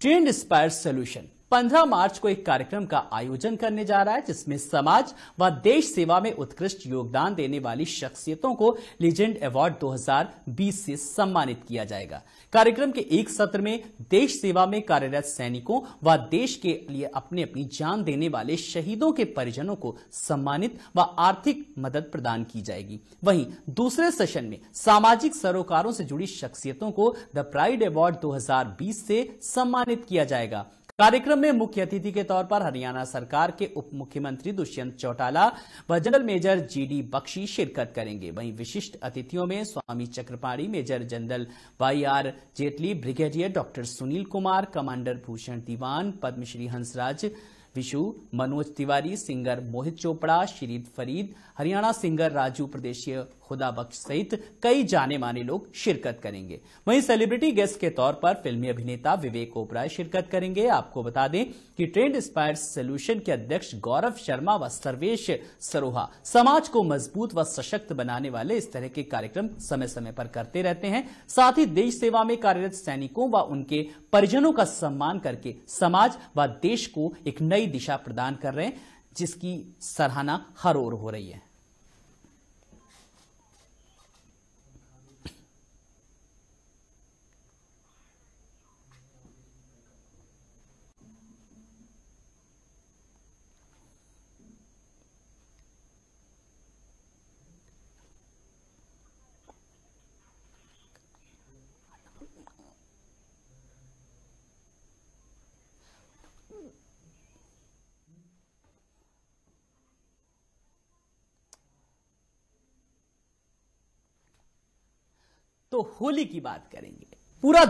train spire solution. 15 मार्च को एक कार्यक्रम का आयोजन करने जा रहा है जिसमें समाज व देश सेवा में उत्कृष्ट योगदान देने वाली शख्सियतों को लीजेंड अवार्ड 2020 से सम्मानित किया जाएगा कार्यक्रम के एक सत्र में देश सेवा में कार्यरत सैनिकों व देश के लिए अपनी अपनी जान देने वाले शहीदों के परिजनों को सम्मानित व आर्थिक मदद प्रदान की जाएगी वहीं दूसरे सेशन में सामाजिक सरोकारों से जुड़ी शख्सियतों को द प्राइड अवार्ड दो से सम्मानित किया जाएगा कार्यक्रम में मुख्य अतिथि के तौर पर हरियाणा सरकार के उप मुख्यमंत्री दुष्यंत चौटाला व जनरल मेजर जीडी बख्शी शिरकत करेंगे वहीं विशिष्ट अतिथियों में Swami Chakrapani major general Y R Jaitley brigadier doctor Sunil Kumar commander Bhushan Diwan Padmashri Hansraj Vishu Manoj Tiwari singer Mohit Chopra Sharid Farid Haryana singer Raju प्रदेशीय खुदा बख्श सहित कई जाने माने लोग शिरकत करेंगे वहीं सेलिब्रिटी गेस्ट के तौर पर फिल्मी अभिनेता विवेक ओबराय शिरकत करेंगे आपको बता दें कि ट्रेंड स्पायर सोल्यूशन के अध्यक्ष गौरव शर्मा व सर्वेश सरोहा समाज को मजबूत व सशक्त बनाने वाले इस तरह के कार्यक्रम समय समय पर करते रहते हैं साथ ही देश सेवा में कार्यरत सैनिकों व उनके परिजनों का सम्मान करके समाज व देश को एक नई दिशा प्रदान कर रहे हैं जिसकी सराहना हर ओर हो रही है तो होली की बात करेंगे पूरा